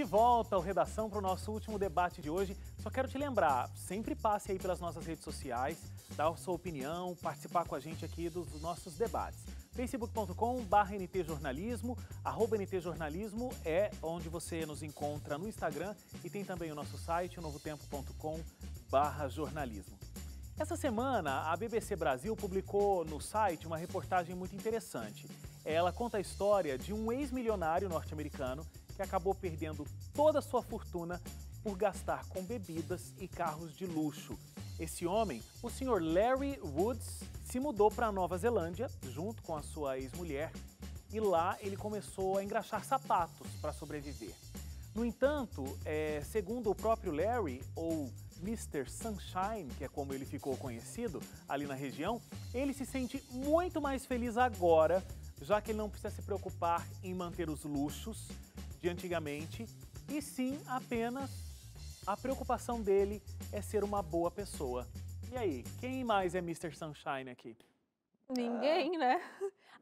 De volta ao Redação para o nosso último debate de hoje. Só quero te lembrar, sempre passe aí pelas nossas redes sociais, dar sua opinião, participar com a gente aqui dos nossos debates. facebook.com.br ntjornalismo, arroba ntjornalismo é onde você nos encontra no Instagram e tem também o nosso site, novotempo.com.br jornalismo. Essa semana, a BBC Brasil publicou no site uma reportagem muito interessante. Ela conta a história de um ex-milionário norte-americano que acabou perdendo toda a sua fortuna por gastar com bebidas e carros de luxo. Esse homem, o senhor Larry Woods, se mudou para a Nova Zelândia junto com a sua ex-mulher e lá ele começou a engraxar sapatos para sobreviver. No entanto, é, segundo o próprio Larry, ou Mr. Sunshine, que é como ele ficou conhecido ali na região, ele se sente muito mais feliz agora, já que ele não precisa se preocupar em manter os luxos de antigamente, e sim apenas a preocupação dele é ser uma boa pessoa. E aí, quem mais é Mr. Sunshine aqui? Ninguém, ah. né?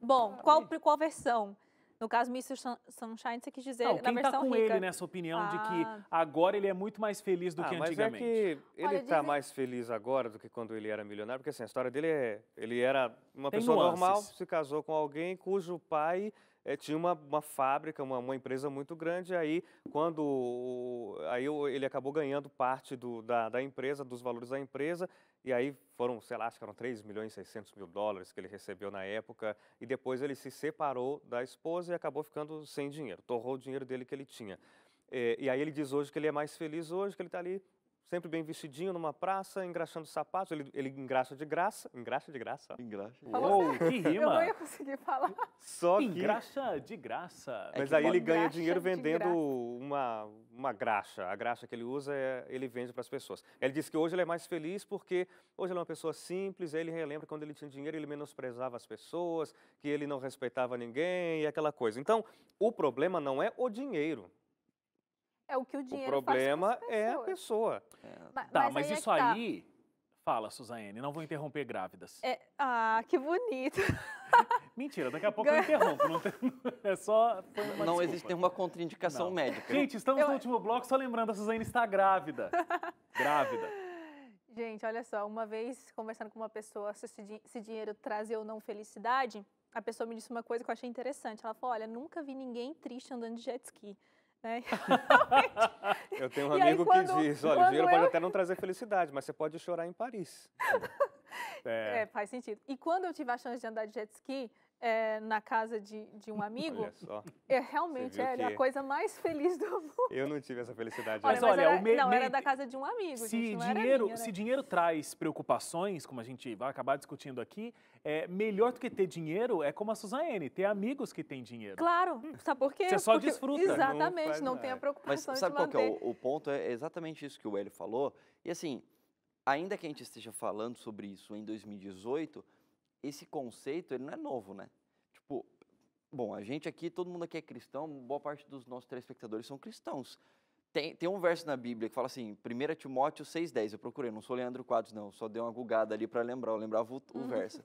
Bom, qual, qual versão? No caso, Mr. Sunshine, você quis dizer não, na versão rica. Quem tá com rica. ele nessa opinião ah. de que ah. agora ele é muito mais feliz do ah, que mas antigamente? É que ele Olha, tá mais feliz agora do que quando ele era milionário, porque assim, a história dele é... Ele era uma Tem pessoa nuances. normal, se casou com alguém cujo pai é, tinha uma, uma fábrica, uma, uma, empresa muito grande, aí quando aí ele acabou ganhando parte do, da, da empresa, dos valores da empresa, e aí foram, sei lá, acho que eram 3 milhões e 600 mil dólares que ele recebeu na época, e depois ele se separou da esposa e acabou ficando sem dinheiro, torrou o dinheiro dele que ele tinha. É, e aí ele diz hoje que ele é mais feliz hoje, que ele está ali sempre bem vestidinho numa praça, engraxando sapatos. Ele, ele engraxa de graça. Engraxa de graça? Engraxa. oh, que rima! Eu não ia conseguir falar. Só que... Engraxa de graça. É Mas é aí ele ganha dinheiro vendendo uma, uma graxa. A graxa que ele usa, é, ele vende para as pessoas. Ele disse que hoje ele é mais feliz porque hoje ele é uma pessoa simples, ele relembra quando ele tinha dinheiro, ele menosprezava as pessoas, que ele não respeitava ninguém e aquela coisa. Então, o problema não é o dinheiro. É o que o dinheiro O problema é a pessoa. É. Mas, tá, mas, mas aí isso é tá. aí. Fala, Suzane, não vou interromper grávidas. É... Ah, que bonito. Mentira, daqui a pouco eu interrompo. Não tem... É só. uma não desculpa. existe nenhuma contraindicação não. médica. Gente, estamos eu... no último bloco, só lembrando, a Suzane está grávida. grávida. Gente, olha só, uma vez conversando com uma pessoa se esse dinheiro trazia ou não felicidade, a pessoa me disse uma coisa que eu achei interessante. Ela falou: olha, nunca vi ninguém triste andando de jet ski. Né? Eu tenho um amigo aí, quando, que diz, olha, o dinheiro eu... pode até não trazer felicidade, mas você pode chorar em Paris. é. É, faz sentido. E quando eu tive a chance de andar de jet ski, é, na casa de, de um amigo. Olha só. É, realmente era que... a coisa mais feliz do mundo. Eu não tive essa felicidade. Olha, né? mas, mas olha, era, me, não, era da casa de um amigo. Se, dinheiro, minha, né? se dinheiro traz preocupações, como a gente vai acabar discutindo aqui, é, melhor do que ter dinheiro é como a Suzane, ter amigos que têm dinheiro. Claro, hum. sabe por quê? Você só Porque, desfruta. Exatamente, não, não tem a preocupação mas, sabe qual Que é o, o ponto? É exatamente isso que o Hélio falou. E assim, ainda que a gente esteja falando sobre isso em 2018 esse conceito ele não é novo, né? Tipo, bom, a gente aqui, todo mundo aqui é cristão, boa parte dos nossos telespectadores são cristãos. Tem, tem um verso na Bíblia que fala assim, 1 Timóteo 6,10, eu procurei, não sou Leandro Quadros, não, só dei uma gulgada ali para lembrar, eu lembrava o, o uhum. verso.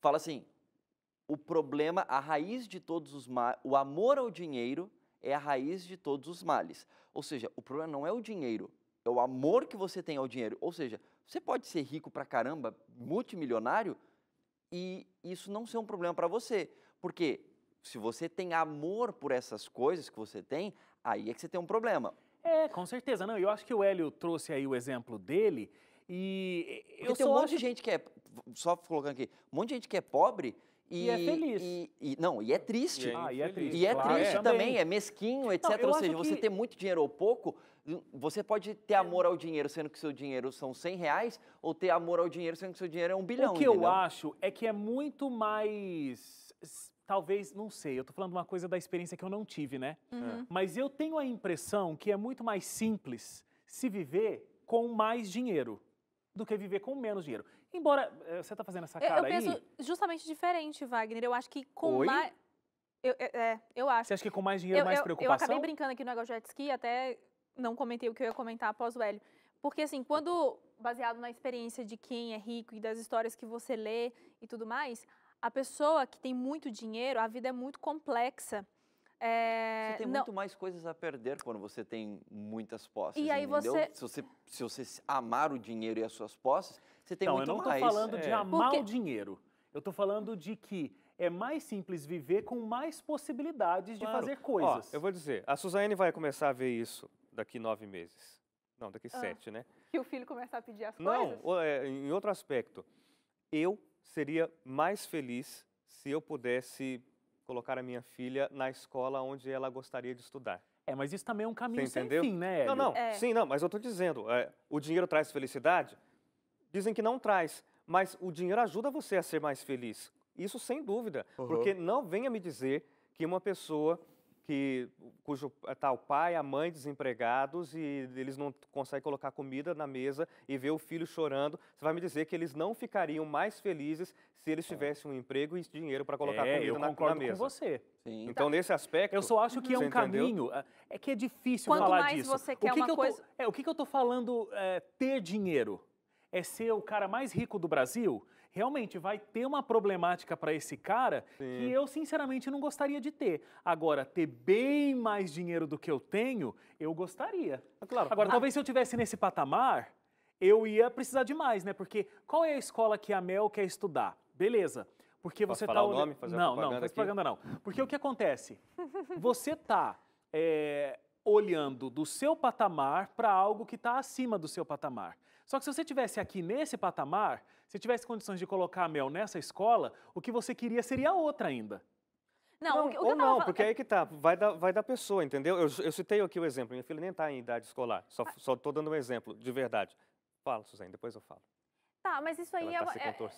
fala assim, o problema, a raiz de todos os males, o amor ao dinheiro é a raiz de todos os males. Ou seja, o problema não é o dinheiro, é o amor que você tem ao dinheiro. Ou seja, você pode ser rico pra caramba, multimilionário, e isso não ser um problema para você. Porque se você tem amor por essas coisas que você tem, aí é que você tem um problema. É, com certeza. Não, eu acho que o Hélio trouxe aí o exemplo dele e Porque eu tem um monte acho... de gente que é só colocando aqui, um monte de gente que é pobre e, e, é feliz. E, e, não, e é triste. E é, ah, e é triste, e é claro, triste é. também, é mesquinho, etc. Não, ou seja, que... você ter muito dinheiro ou pouco, hum, você pode ter amor ao dinheiro sendo que seu dinheiro são 100 reais, ou ter amor ao dinheiro sendo que seu dinheiro é um bilhão. O que entendeu? eu acho é que é muito mais. Talvez, não sei, eu tô falando uma coisa da experiência que eu não tive, né? Uhum. É. Mas eu tenho a impressão que é muito mais simples se viver com mais dinheiro do que viver com menos dinheiro. Embora eh, você tá fazendo essa cara eu aí... Eu penso justamente diferente, Wagner. Eu acho que com Oi? mais... Eu, é, eu acho. Você acha que com mais dinheiro, eu, mais eu, preocupação? Eu acabei brincando aqui no negócio jet ski, até não comentei o que eu ia comentar após o Hélio. Porque, assim, quando, baseado na experiência de quem é rico e das histórias que você lê e tudo mais, a pessoa que tem muito dinheiro, a vida é muito complexa. É, você tem não. muito mais coisas a perder quando você tem muitas posses. E aí entendeu? Você... Se, você, se você amar o dinheiro e as suas posses, você tem não, muito mais. Não, eu não estou falando é. de amar Porque... o dinheiro. Eu estou falando de que é mais simples viver com mais possibilidades claro. de fazer coisas. Ó, eu vou dizer, a Suzane vai começar a ver isso daqui nove meses. Não, daqui ah, sete, né? Que o filho começar a pedir as não, coisas? Não, é, em outro aspecto. Eu seria mais feliz se eu pudesse colocar a minha filha na escola onde ela gostaria de estudar. É, mas isso também é um caminho sem fim, né? Hélio? Não, não. É. Sim, não, mas eu estou dizendo, é, o dinheiro traz felicidade? Dizem que não traz, mas o dinheiro ajuda você a ser mais feliz. Isso sem dúvida, uhum. porque não venha me dizer que uma pessoa que cujo está eh, o pai, a mãe desempregados e eles não conseguem colocar comida na mesa e ver o filho chorando, você vai me dizer que eles não ficariam mais felizes se eles tivessem um emprego e dinheiro para colocar é, comida na, na, mesa. Eu concordo com você. Sim. Então, tá. nesse aspecto... Eu só acho que é um caminho... Eh, é que é difícil Quanto falar disso. Quanto mais você quer o que uma que coisa... Tô, é, o que, que eu estou falando é, ter dinheiro? É ser o cara mais rico do Brasil? realmente vai ter uma problemática para esse cara Sim. que eu, sinceramente, não gostaria de ter. Agora, ter bem mais dinheiro do que eu tenho, eu gostaria. É claro. Agora, ah. talvez se eu tivesse nesse patamar, eu ia precisar de mais, né? Porque qual é a escola que a Mel quer estudar? Beleza. Porque Posso você falar tá. O nome, fazer não, não, não faz propaganda não. Porque o que acontece? Você tá é, olhando do seu patamar para algo que está acima do seu patamar. Só que se você tivesse aqui nesse patamar, se tivesse condições de colocar a Mel nessa escola, o que você queria seria outra ainda. Não, não o que, o que ou não, falando... porque é aí que tá, vai da, vai da pessoa, entendeu? Eu, eu citei aqui o exemplo, minha filha nem está em idade escolar, só estou ah. dando um exemplo, de verdade. Fala, Suzane, depois eu falo. Tá, mas isso aí, é tá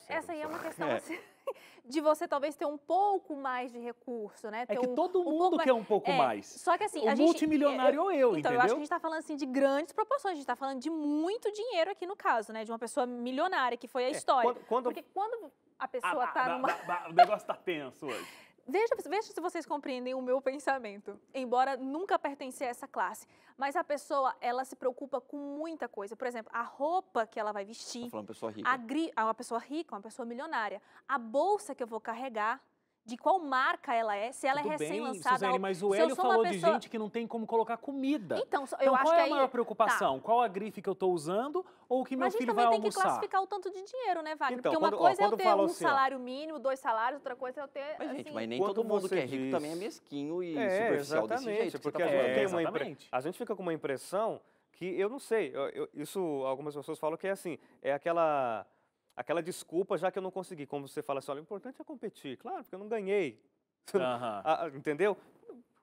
é, essa aí é uma questão é. Assim, de você talvez ter um pouco mais de recurso, né? É ter é que um, todo mundo um quer um pouco é, mais. Só que assim, o a gente, multimilionário é, ou eu, eu, então, entendeu? eu acho que a gente está falando assim de grandes proporções, a gente está falando de muito dinheiro aqui no caso, né? De uma pessoa milionária, que foi a história. Quando, quando... Porque quando a ah, pessoa está numa... o negócio está tenso hoje. Veja, veja se vocês compreendem o meu pensamento. Embora nunca pertencer a essa classe, mas a pessoa, ela se preocupa com muita coisa. Por exemplo, a roupa que ela vai vestir. Tá falando pessoa rica. A gri, uma pessoa rica, uma pessoa milionária. A bolsa que eu vou carregar, de qual marca ela é, se ela é Tudo é recém-lançada. Suzane, mas o Hélio falou pessoa... de gente que não tem como colocar comida. Então, então eu acho que qual é a maior aí... Tá. preocupação? Tá. Qual a grife que eu estou usando ou que meu filho vai almoçar? Mas a gente também tem que classificar o tanto de dinheiro, né, Wagner? Então, Porque quando, uma coisa ó, é eu ter um assim, salário mínimo, dois salários, outra coisa é eu ter... Mas, assim, gente, mas nem todo mundo que é rico diz... também é mesquinho e é, superficial desse jeito. Tá porque tá a, gente impre... a gente fica com uma impressão que eu não sei, eu, eu, isso algumas pessoas falam que é assim, é aquela aquela desculpa já que eu não consegui. Como você fala assim, olha, o importante é competir. Claro, porque eu não ganhei. Ah, ah, entendeu?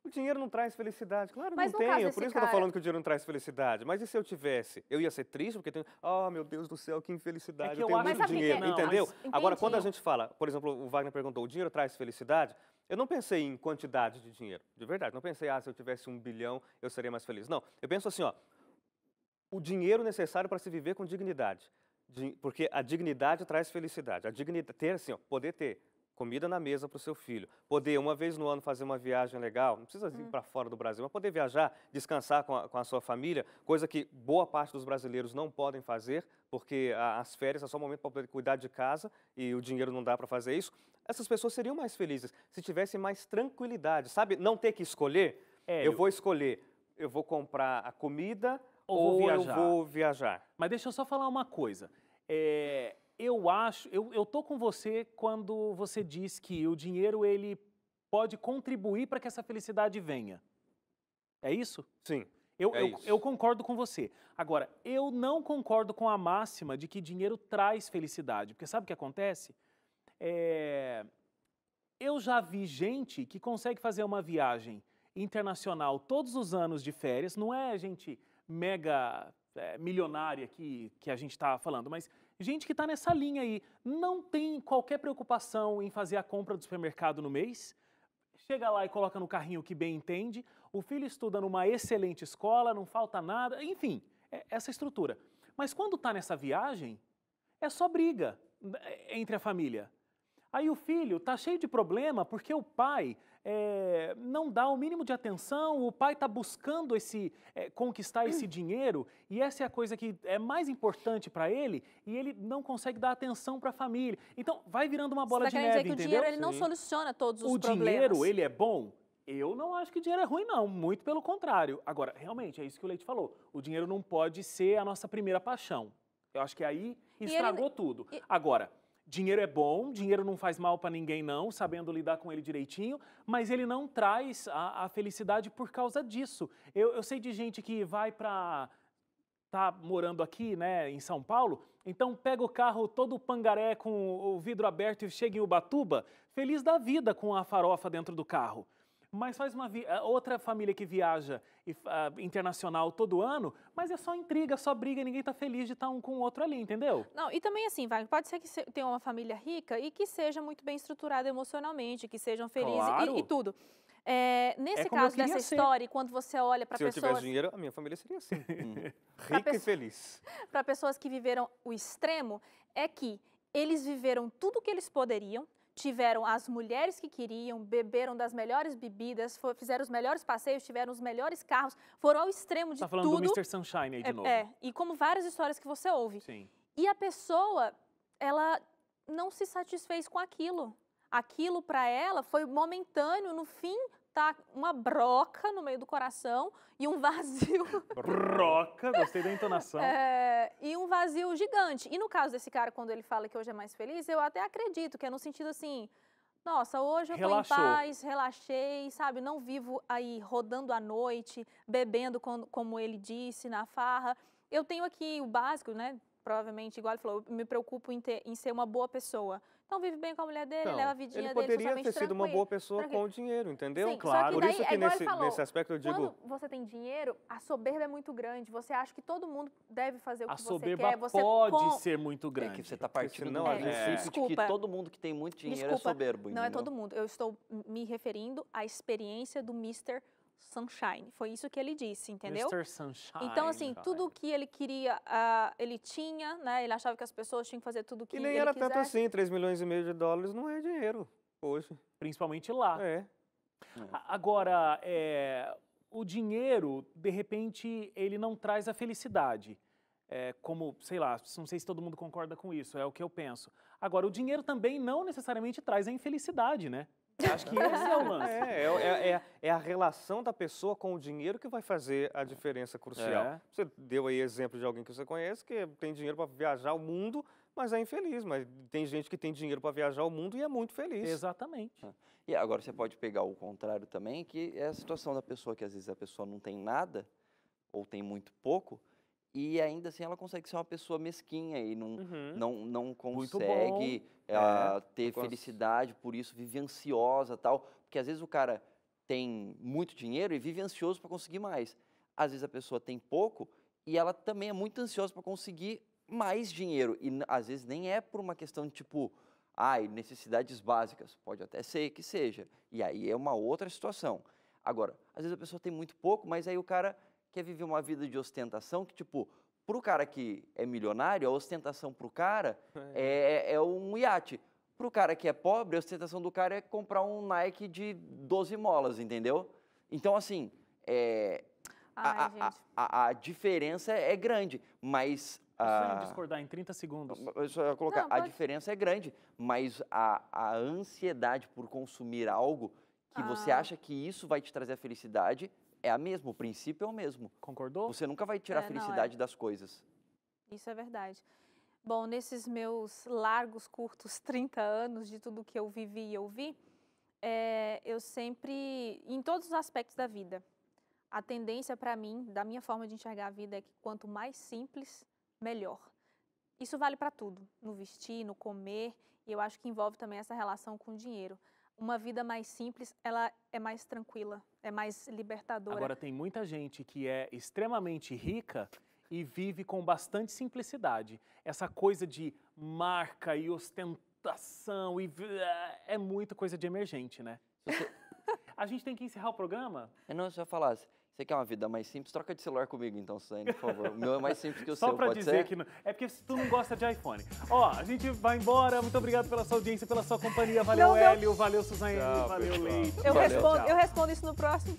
O dinheiro não traz felicidade. Claro, Mas não tenho. Por isso cara... que eu tô falando que o dinheiro não traz felicidade. Mas e se eu tivesse? Eu ia ser triste porque tenho. Oh, meu Deus do céu, que infelicidade. É que eu, eu tenho muito dinheiro. Não, entendeu? Mas... Agora, quando a gente fala, por exemplo, o Wagner perguntou: o dinheiro traz felicidade? Eu não pensei em quantidade de dinheiro, de verdade. Não pensei, ah, se eu tivesse um bilhão, eu seria mais feliz. Não. Eu penso assim, ó. O dinheiro necessário para se viver com dignidade porque a dignidade traz felicidade. A dignidade, ter assim, ó, poder ter comida na mesa para o seu filho, poder uma vez no ano fazer uma viagem legal, não precisa ir hum. para fora do Brasil, mas poder viajar, descansar com a, com a, sua família, coisa que boa parte dos brasileiros não podem fazer, porque a, as férias é só um momento para poder cuidar de casa e o dinheiro não dá para fazer isso. Essas pessoas seriam mais felizes se tivessem mais tranquilidade, sabe? Não ter que escolher. É, eu, eu vou escolher, eu vou comprar a comida ou, vou ou eu vou viajar. Mas deixa eu só falar uma coisa. É, eu acho, eu, eu tô com você quando você diz que o dinheiro ele pode contribuir para que essa felicidade venha. É isso? Sim. Eu, é eu, isso. eu concordo com você. Agora, eu não concordo com a máxima de que dinheiro traz felicidade, porque sabe o que acontece? É, eu já vi gente que consegue fazer uma viagem internacional todos os anos de férias, não é gente mega é, milionária que, que a gente está falando, mas gente que está nessa linha aí, não tem qualquer preocupação em fazer a compra do supermercado no mês, chega lá e coloca no carrinho que bem entende, o filho estuda numa excelente escola, não falta nada, enfim, é essa estrutura. Mas quando está nessa viagem, é só briga é, entre a família. Aí o filho está cheio de problema porque o pai é, não dá o mínimo de atenção, o pai está buscando esse é, conquistar esse dinheiro e essa é a coisa que é mais importante para ele e ele não consegue dar atenção para a família. Então vai virando uma bola Você tá de neve, dizer que entendeu? O dinheiro ele não Sim. soluciona todos os o problemas. O dinheiro ele é bom. Eu não acho que o dinheiro é ruim, não, muito pelo contrário. Agora, realmente, é isso que o Leite falou. O dinheiro não pode ser a nossa primeira paixão. Eu acho que aí estragou ele... tudo. E... Agora, Dinheiro é bom, dinheiro não faz mal para ninguém, não, sabendo lidar com ele direitinho, mas ele não traz a, a felicidade por causa disso. Eu, eu sei de gente que vai para. tá morando aqui, né, em São Paulo, então pega o carro todo pangaré com o vidro aberto e chega em Ubatuba, feliz da vida com a farofa dentro do carro mas faz uma eh, outra família que viaja uh, internacional todo ano, mas é só intriga, só briga, ninguém tá feliz de estar tá um com o outro ali, entendeu? Não, e também assim, vai, pode ser que se, tenha uma família rica e que seja muito bem estruturada emocionalmente, que sejam felizes claro. e, e tudo. É, nesse é caso dessa ser. história, quando você olha para pessoas... Se eu tivesse dinheiro, a minha família seria assim. Rica e feliz. Para pessoas que viveram o extremo, é que eles viveram tudo o que eles poderiam, tiveram as mulheres que queriam, beberam das melhores bebidas, for, fizeram os melhores passeios, tiveram os melhores carros, foram ao extremo de tá falando tudo. do Mr. Sunshine aí de é, novo. É, e como várias histórias que você ouve. Sim. E a pessoa, ela não se satisfez com aquilo. Aquilo para ela foi momentâneo, no fim tá uma broca no meio do coração e um vazio. broca, gostei da entonação. É, e um vazio gigante. E no caso desse cara, quando ele fala que hoje é mais feliz, eu até acredito que é no sentido assim. Nossa, hoje eu Relaxou. tô em paz, relaxei, sabe? Não vivo aí rodando à noite, bebendo, quando, como ele disse, na farra. Eu tenho aqui o básico, né? Provavelmente, igual ele falou, eu me preocupo em, ter, em ser uma boa pessoa. Então vive bem com a mulher dele, então, leva a vidinha dele Ele poderia ter sido uma boa pessoa com o dinheiro, entendeu? Sim, claro. Daí, Por isso que é nesse, falou, nesse aspecto eu digo... Quando você tem dinheiro, a soberba é muito grande. Você acha que todo mundo deve fazer o que você quer. A soberba pode com... ser muito grande. É que você está partindo não, é. é. princípio de que todo mundo que tem muito dinheiro é Desculpa, é soberbo. Não é todo mundo. Eu estou me referindo à experiência do Mr. Sunshine. Foi isso que ele disse, entendeu? Mr. Sunshine. Então, assim, tudo o que ele queria, uh, ele tinha, né? Ele achava que as pessoas tinham que fazer tudo o que ele E nem era quisesse. tanto assim, 3 milhões e meio de dólares não é dinheiro hoje. Principalmente lá. É. Agora, é, o dinheiro, de repente, ele não traz a felicidade. É, como, sei lá, não sei se todo mundo concorda com isso, é o que eu penso. Agora, o dinheiro também não necessariamente traz a infelicidade, né? Acho que esse é o lance. É, é, é, é, é, a relação da pessoa com o dinheiro que vai fazer a diferença crucial. É. Você deu aí exemplo de alguém que você conhece que tem dinheiro para viajar o mundo, mas é infeliz. Mas tem gente que tem dinheiro para viajar o mundo e é muito feliz. Exatamente. É. E agora você pode pegar o contrário também, que é a situação da pessoa que às vezes a pessoa não tem nada ou tem muito pouco, e ainda assim ela consegue ser uma pessoa mesquinha e não, uhum. não, não consegue uh, é, ter felicidade, por isso vive ansiosa tal. Porque às vezes o cara tem muito dinheiro e vive ansioso para conseguir mais. Às vezes a pessoa tem pouco e ela também é muito ansiosa para conseguir mais dinheiro. E às vezes nem é por uma questão de tipo, ai, necessidades básicas. Pode até ser que seja. E aí é uma outra situação. Agora, às vezes a pessoa tem muito pouco, mas aí o cara quer viver uma vida de ostentação que, tipo, para o cara que é milionário, a ostentação para o cara é. É, é um iate. Para o cara que é pobre, a ostentação do cara é comprar um Nike de 12 molas, entendeu? Então, assim, é, Ai, a, a, a, a, diferença é grande, mas... Isso uh, discordar em 30 segundos. Só eu colocar, Não, a diferença é grande, mas a, a ansiedade por consumir algo que ah. você acha que isso vai te trazer a felicidade é a mesma, o princípio é o mesmo. Concordou? Você nunca vai tirar é, a é. felicidade é... das coisas. Isso é verdade. Bom, nesses meus largos, curtos 30 anos de tudo que eu vivi e ouvi, é, eu sempre, em todos os aspectos da vida, a tendência para mim, da minha forma de enxergar a vida, é que quanto mais simples, melhor. Isso vale para tudo, no vestir, no comer, e eu acho que envolve também essa relação com o dinheiro uma vida mais simples, ela é mais tranquila, é mais libertadora. Agora tem muita gente que é extremamente rica e vive com bastante simplicidade. Essa coisa de marca e ostentação e é muito coisa de emergente, né? A gente tem que encerrar o programa? Eu não, eu falasse. Você quer uma vida mais simples? Troca de celular comigo, então, Suzane, por favor. O meu é mais simples que o Só seu, pra pode dizer ser? que não. É porque tu não gosta de iPhone. Ó, a gente vai embora. Muito obrigado pela sua audiência, pela sua companhia. Valeu, não, Hélio. Valeu, Suzane. valeu, Leite. Eu, respondo, eu respondo isso no próximo.